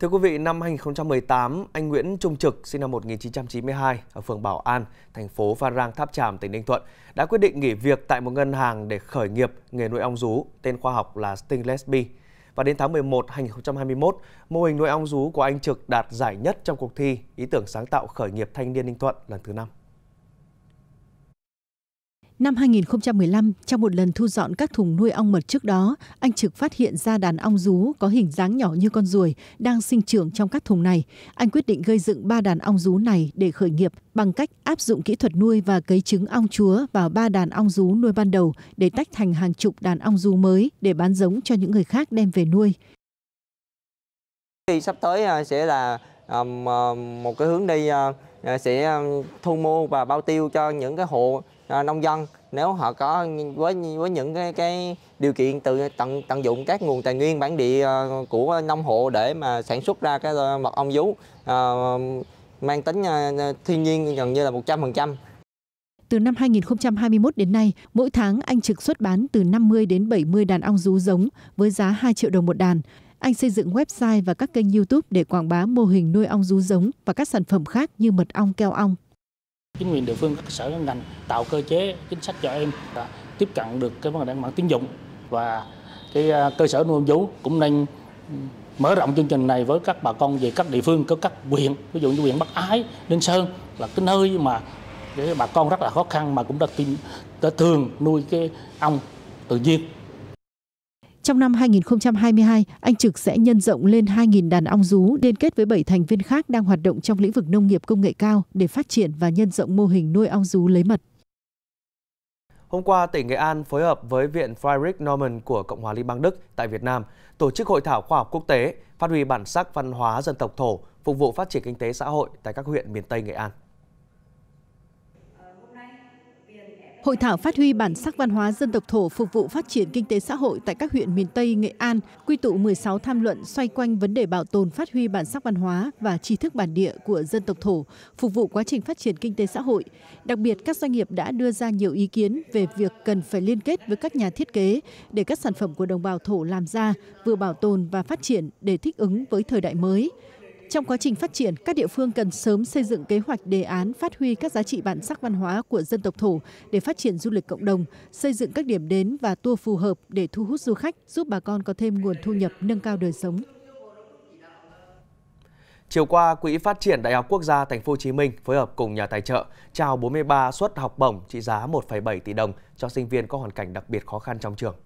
Thưa quý vị, năm 2018, anh Nguyễn Trung Trực, sinh năm 1992, ở phường Bảo An, thành phố Phan Rang, Tháp Tràm, tỉnh Ninh Thuận, đã quyết định nghỉ việc tại một ngân hàng để khởi nghiệp nghề nuôi ong rú, tên khoa học là Stingless Bee. Và đến tháng 11 2021, mô hình nuôi ong rú của anh Trực đạt giải nhất trong cuộc thi ý tưởng sáng tạo khởi nghiệp thanh niên Ninh Thuận lần thứ năm. Năm 2015, trong một lần thu dọn các thùng nuôi ong mật trước đó, anh Trực phát hiện ra đàn ong rú có hình dáng nhỏ như con ruồi đang sinh trưởng trong các thùng này. Anh quyết định gây dựng ba đàn ong rú này để khởi nghiệp bằng cách áp dụng kỹ thuật nuôi và cấy trứng ong chúa vào ba đàn ong rú nuôi ban đầu để tách thành hàng chục đàn ong rú mới để bán giống cho những người khác đem về nuôi. Thì sắp tới à, sẽ là à, à, một cái hướng đi Ờ, sẽ thu mua và bao tiêu cho những cái hộ ờ, nông dân nếu họ có với với những cái cái điều kiện tự tận tận dụng các nguồn tài nguyên bản địa ờ, của nông hộ để mà sản xuất ra cái mật ong vú mang tính thiên nhiên gần như là 100%. Từ năm 2021 đến nay, mỗi tháng anh Trực xuất bán từ 50 đến 70 đàn ong rú giống với giá 2 triệu đồng một đàn. Anh xây dựng website và các kênh YouTube để quảng bá mô hình nuôi ong rú giống và các sản phẩm khác như mật ong keo ong. Chính quyền địa phương, các sở ngành tạo cơ chế chính sách cho em và tiếp cận được cái vấn đề bản tín dụng và cái à, cơ sở nuôi ong rú cũng nên ừ, mở rộng chương trình này với các bà con về các địa phương, các các huyện, ví dụ như huyện Bắc Ái, Ninh Sơn là cái nơi mà để bà con rất là khó khăn mà cũng đã tìm đã thường nuôi cái ong tự nhiên trong năm 2022, anh Trực sẽ nhân rộng lên 2.000 đàn ong rú liên kết với 7 thành viên khác đang hoạt động trong lĩnh vực nông nghiệp công nghệ cao để phát triển và nhân rộng mô hình nuôi ong rú lấy mật. Hôm qua, tỉnh Nghệ An phối hợp với Viện Friedrich Norman của Cộng hòa Liên bang Đức tại Việt Nam tổ chức hội thảo khoa học quốc tế phát huy bản sắc văn hóa dân tộc thổ phục vụ phát triển kinh tế xã hội tại các huyện miền Tây Nghệ An. Hội thảo phát huy bản sắc văn hóa dân tộc thổ phục vụ phát triển kinh tế xã hội tại các huyện miền Tây, Nghệ An, quy tụ 16 tham luận xoay quanh vấn đề bảo tồn phát huy bản sắc văn hóa và tri thức bản địa của dân tộc thổ, phục vụ quá trình phát triển kinh tế xã hội. Đặc biệt, các doanh nghiệp đã đưa ra nhiều ý kiến về việc cần phải liên kết với các nhà thiết kế để các sản phẩm của đồng bào thổ làm ra vừa bảo tồn và phát triển để thích ứng với thời đại mới. Trong quá trình phát triển, các địa phương cần sớm xây dựng kế hoạch đề án phát huy các giá trị bản sắc văn hóa của dân tộc thổ để phát triển du lịch cộng đồng, xây dựng các điểm đến và tour phù hợp để thu hút du khách, giúp bà con có thêm nguồn thu nhập nâng cao đời sống. Chiều qua, Quỹ Phát triển Đại học Quốc gia Thành phố Hồ Chí Minh phối hợp cùng nhà tài trợ trao 43 suất học bổng trị giá 1,7 tỷ đồng cho sinh viên có hoàn cảnh đặc biệt khó khăn trong trường.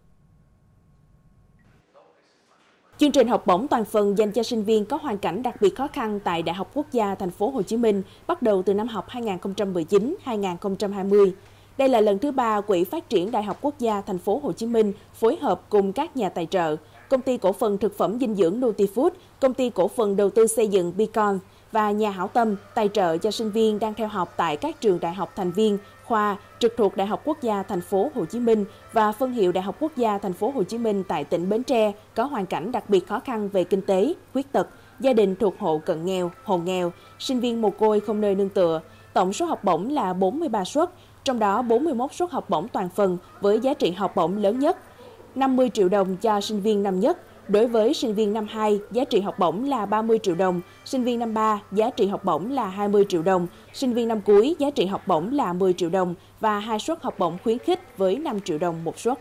Chương trình học bổng toàn phần dành cho sinh viên có hoàn cảnh đặc biệt khó khăn tại Đại học Quốc gia Thành phố Hồ Chí Minh bắt đầu từ năm học 2019-2020. Đây là lần thứ ba Quỹ Phát triển Đại học Quốc gia Thành phố Hồ Chí Minh phối hợp cùng các nhà tài trợ, Công ty cổ phần thực phẩm dinh dưỡng Nutifood, Công ty cổ phần đầu tư xây dựng Bicon, và nhà hảo tâm tài trợ cho sinh viên đang theo học tại các trường đại học thành viên, khoa trực thuộc Đại học Quốc gia Thành phố Hồ Chí Minh và phân hiệu Đại học Quốc gia Thành phố Hồ Chí Minh tại tỉnh Bến Tre có hoàn cảnh đặc biệt khó khăn về kinh tế, khuyết tật, gia đình thuộc hộ cận nghèo, hộ nghèo, sinh viên mồ côi không nơi nương tựa. Tổng số học bổng là 43 suất, trong đó 41 suất học bổng toàn phần với giá trị học bổng lớn nhất, 50 triệu đồng cho sinh viên năm nhất, Đối với sinh viên năm 2, giá trị học bổng là 30 triệu đồng, sinh viên năm 3, giá trị học bổng là 20 triệu đồng, sinh viên năm cuối, giá trị học bổng là 10 triệu đồng và hai suất học bổng khuyến khích với 5 triệu đồng một suất.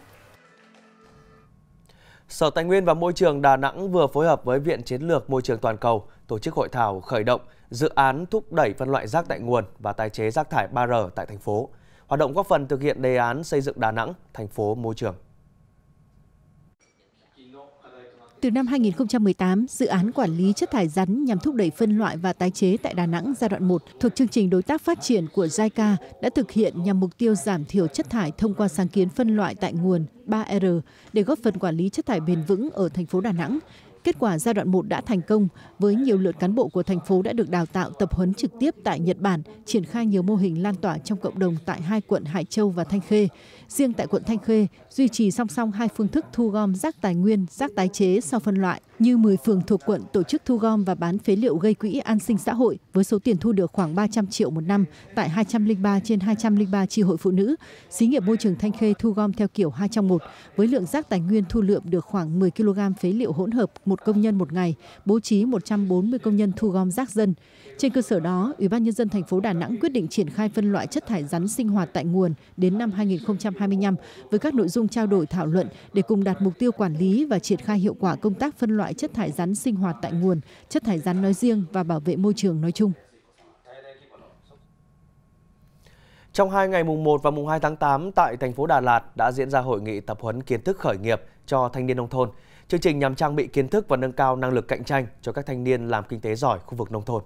Sở Tài nguyên và Môi trường Đà Nẵng vừa phối hợp với Viện Chiến lược Môi trường Toàn cầu tổ chức hội thảo khởi động dự án thúc đẩy phân loại rác tại nguồn và tái chế rác thải 3R tại thành phố. Hoạt động góp phần thực hiện đề án xây dựng Đà Nẵng thành phố môi trường. Từ năm 2018, dự án quản lý chất thải rắn nhằm thúc đẩy phân loại và tái chế tại Đà Nẵng giai đoạn 1 thuộc chương trình đối tác phát triển của JICA đã thực hiện nhằm mục tiêu giảm thiểu chất thải thông qua sáng kiến phân loại tại nguồn 3R để góp phần quản lý chất thải bền vững ở thành phố Đà Nẵng, Kết quả giai đoạn 1 đã thành công, với nhiều lượt cán bộ của thành phố đã được đào tạo tập huấn trực tiếp tại Nhật Bản, triển khai nhiều mô hình lan tỏa trong cộng đồng tại hai quận Hải Châu và Thanh Khê. Riêng tại quận Thanh Khê, duy trì song song hai phương thức thu gom rác tài nguyên, rác tái chế sau phân loại, như 10 phường thuộc quận tổ chức thu gom và bán phế liệu gây quỹ an sinh xã hội với số tiền thu được khoảng 300 triệu một năm tại 203 trên 203 tri hội phụ nữ. Xí nghiệp môi trường Thanh Khê thu gom theo kiểu 2 trong 1 với lượng rác tài nguyên thu lượm được khoảng 10 kg phế liệu hỗn hợp một một công nhân một ngày, bố trí 140 công nhân thu gom rác dân. Trên cơ sở đó, Ủy ban nhân dân thành phố Đà Nẵng quyết định triển khai phân loại chất thải rắn sinh hoạt tại nguồn đến năm 2025 với các nội dung trao đổi thảo luận để cùng đạt mục tiêu quản lý và triển khai hiệu quả công tác phân loại chất thải rắn sinh hoạt tại nguồn, chất thải rắn nói riêng và bảo vệ môi trường nói chung. Trong hai ngày mùng 1 và mùng 2 tháng 8 tại thành phố Đà Lạt đã diễn ra hội nghị tập huấn kiến thức khởi nghiệp cho thanh niên nông thôn. Chương trình nhằm trang bị kiến thức và nâng cao năng lực cạnh tranh cho các thanh niên làm kinh tế giỏi khu vực nông thôn.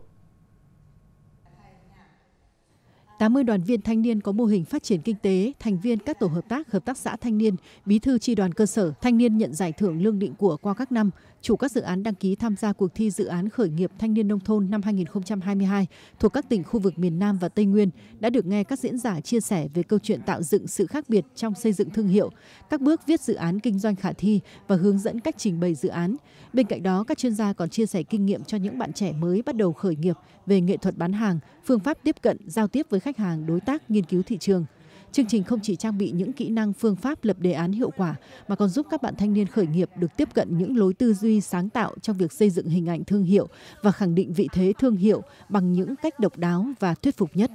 80 đoàn viên thanh niên có mô hình phát triển kinh tế, thành viên các tổ hợp tác, hợp tác xã thanh niên, bí thư tri đoàn cơ sở, thanh niên nhận giải thưởng lương định của qua các năm, chủ các dự án đăng ký tham gia cuộc thi dự án khởi nghiệp thanh niên nông thôn năm 2022 thuộc các tỉnh khu vực miền Nam và Tây Nguyên đã được nghe các diễn giả chia sẻ về câu chuyện tạo dựng sự khác biệt trong xây dựng thương hiệu, các bước viết dự án kinh doanh khả thi và hướng dẫn cách trình bày dự án. Bên cạnh đó, các chuyên gia còn chia sẻ kinh nghiệm cho những bạn trẻ mới bắt đầu khởi nghiệp về nghệ thuật bán hàng, phương pháp tiếp cận, giao tiếp với khách khách hàng đối tác nghiên cứu thị trường chương trình không chỉ trang bị những kỹ năng phương pháp lập đề án hiệu quả mà còn giúp các bạn thanh niên khởi nghiệp được tiếp cận những lối tư duy sáng tạo trong việc xây dựng hình ảnh thương hiệu và khẳng định vị thế thương hiệu bằng những cách độc đáo và thuyết phục nhất